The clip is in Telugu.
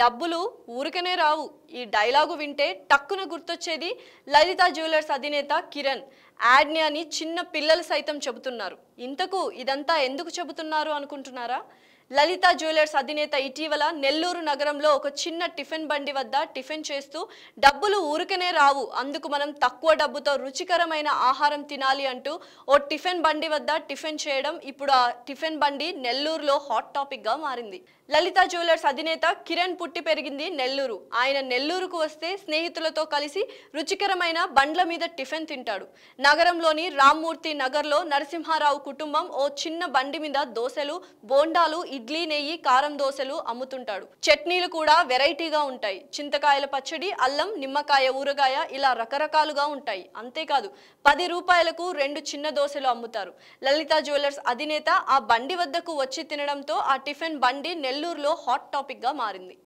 డబ్బులు ఊరికనే రావు ఈ డైలాగు వింటే టక్కున గుర్తొచ్చేది లలిత జ్యువెలర్స్ అధినేత కిరణ్ యాడ్ని అని చిన్న పిల్లలు సైతం చెబుతున్నారు ఇంతకు ఇదంతా ఎందుకు చెబుతున్నారు అనుకుంటున్నారా లలిత జ్యువెలర్స్ అధినేత ఇటీవల నెల్లూరు నగరంలో ఒక చిన్న టిఫిన్ బండి వద్ద టిఫిన్ చేస్తూ డబ్బులు ఊరికనే రావు అందుకు మనం తక్కువ డబ్బుతో రుచికరమైన ఆహారం తినాలి అంటూ ఓ టిఫిన్ బండి వద్ద టిఫిన్ చేయడం ఇప్పుడు ఆ టిఫిన్ బండి నెల్లూరులో హాట్ టాపిక్గా మారింది లలిత జ్యువెలర్స్ అధినేత కిరణ్ పుట్టి పెరిగింది నెల్లూరు ఆయన నెల్లూరుకు వస్తే స్నేహితులతో కలిసి రుచికరమైన బండ్ల మీద టిఫిన్ తింటాడు నగరంలోని రామ్మూర్తి నగర్లో నరసింహారావు కుటుంబం ఓ చిన్న బండి మీద దోశలు బోండాలు ఇడ్లీ నెయ్యి కారం దోశలు అమ్ముతుంటాడు చట్నీలు కూడా వెరైటీగా ఉంటాయి చింతకాయల పచ్చడి అల్లం నిమ్మకాయ ఊరగాయ ఇలా రకరకాలుగా ఉంటాయి అంతేకాదు పది రూపాయలకు రెండు చిన్న దోశలు అమ్ముతారు లలిత జ్యువెలర్స్ అధినేత ఆ బండి వద్దకు వచ్చి తినడంతో ఆ టిఫిన్ బండి నెల్లూరులో హాట్ టాపిక్గా మారింది